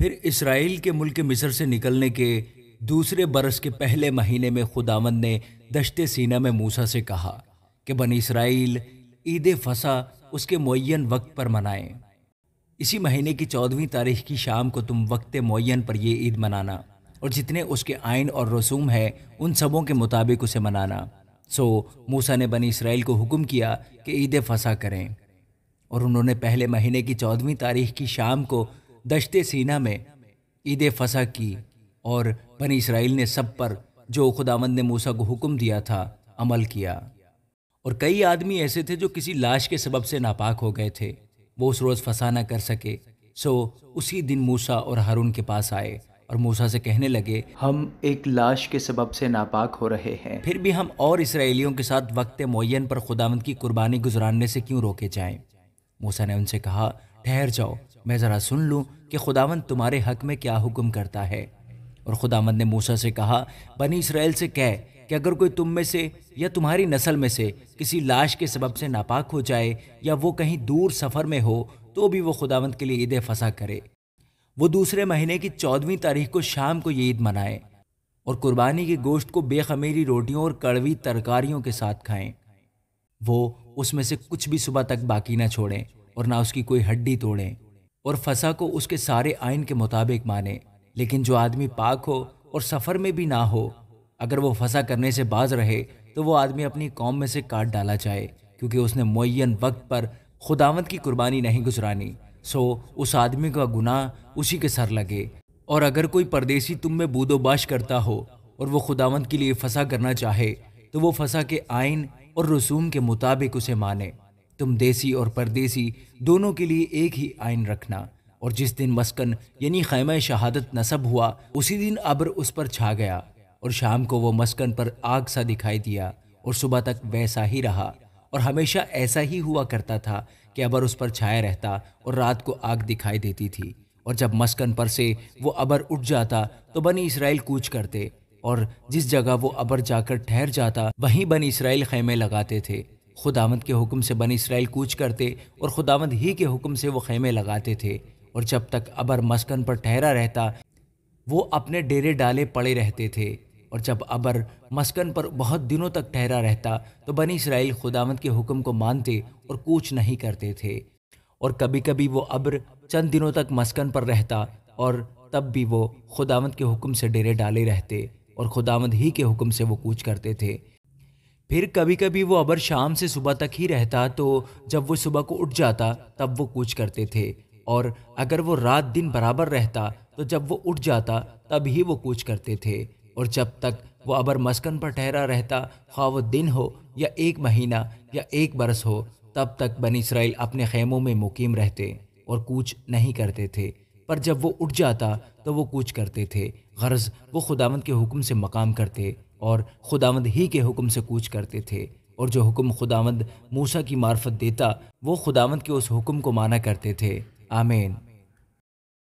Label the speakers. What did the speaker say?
Speaker 1: फिर इसराइल के मुल्क मिस्र से निकलने के दूसरे बरस के पहले महीने में खुदावन ने दशते सीना में मूसा से कहा कि बन इसराइल ईद फसा उसके मुन वक्त पर मनाएं इसी महीने की चौदहवीं तारीख की शाम को तुम वक्त मुन पर यह ईद मनाना और जितने उसके आयन और रसूम है उन सबों के मुताबिक उसे मनाना सो मूसा ने बनी इसराइल को हुक्म किया कि ईद फसा करें और उन्होंने पहले महीने की चौदहवीं तारीख की शाम को दशत सीना में ईद फसा की और बनी इसराइल ने सब पर जो खुदावंद ने मूसा को हुक्म दिया था अमल किया और कई आदमी ऐसे थे जो किसी लाश के सबब से नापाक हो गए थे वो उस रोज़ फंसा ना कर सके सो उसी दिन मूसा और हारून के पास आए और मूसा से कहने लगे हम एक लाश के सबब से नापाक हो रहे हैं फिर भी हम और इसराइलियों के साथ वक्त मुन पर खुदावंद की कुर्बानी गुजरानने से क्यों रोके जाएं? मूसा ने उनसे कहा ठहर जाओ मैं ज़रा सुन लूँ कि खुदावंद तुम्हारे हक में क्या हुक्म करता है और खुदावंद ने मूसा से कहा बनी इसराइल से कह कि अगर कोई तुम में से या तुम्हारी नस्ल में से किसी लाश के सबब से नापाक हो जाए या वो कहीं दूर सफ़र में हो तो भी वो खुदावंद के लिए ईद फसा करे वो दूसरे महीने की चौदहवीं तारीख को शाम को ये ईद मनाए और कुर्बानी के गोश्त को बेखमीरी रोटियों और कड़वी तरकारियों के साथ खाएं वो उसमें से कुछ भी सुबह तक बाकी ना छोड़ें और ना उसकी कोई हड्डी तोड़ें और फसा को उसके सारे आइन के मुताबिक माने लेकिन जो आदमी पाक हो और सफ़र में भी ना हो अगर वो फसा करने से बाज रहे तो वो आदमी अपनी कौम में से काट डाला जाए क्योंकि उसने मुन वक्त पर खुदावंत की कुर्बानी नहीं गुजरानी सो उस आदमी का गुनाह उसी के सर लगे और अगर कोई परदेसी तुम में बूदोबाश करता हो और वो खुदावंत के लिए फसा करना चाहे तो वो फसा के आइन और रसूम के मुताबिक उसे माने तुम देसी और परदेसी दोनों के लिए एक ही आयन रखना और जिस दिन मस्कन यानी खैम शहादत नसब हुआ उसी दिन अब्र उस पर छा गया और शाम को वो मस्कन पर आग सा दिखाई दिया और सुबह तक वैसा ही रहा और हमेशा ऐसा ही हुआ करता था कि अबर उस पर छाया रहता और रात को आग दिखाई देती थी और जब मस्कन पर से वो अबर उठ जाता तो बनी इसराइल कूच करते और जिस जगह वो अबर जाकर ठहर जाता वहीं बनी इसराइल खेमे लगाते थे खुदावंद के हुक्म से बनी इसराइल कूच करते और खुदावंद ही के हुक्म से वो खेमे लगाते थे और जब तक अबर मस्कन पर ठहरा रहता वो अपने डेरे डाले पड़े रहते थे और जब अबर मस्कन पर बहुत दिनों तक ठहरा रहता तो बनी इसराइल खुदावंद के हुक्म को मानते और कूच नहीं करते थे और कभी कभी वो अब्र चंद दिनों तक मस्कन पर रहता और तब भी वो खुदावंद के हुक्म से डेरे डाले रहते और खुदावंद ही के हुक्म से वो कूच करते थे फिर कभी कभी वो अबर शाम से सुबह तक ही रहता तो जब वो सुबह को उठ जाता तब वो कूच करते थे और अगर वो रात दिन बराबर रहता तो जब वो उठ जाता तब ही वो कूच करते थे और जब तक वो अबर मस्कन पर ठहरा रहता खा वो दिन हो या एक महीना या एक बरस हो तब तक बन इसराइल अपने खेमों में मुकीम रहते और कूच नहीं करते थे पर जब वो उठ जाता तो वो कूच करते थे गर्ज वो खुदावंद के हुक्म से मकाम करते और खुदावंद ही के हुक्म से कूच करते थे और जो हुक्म खुदावंद मूसा की मार्फत देता वो खुदावंद के उस हुक्म को माना करते थे आमीन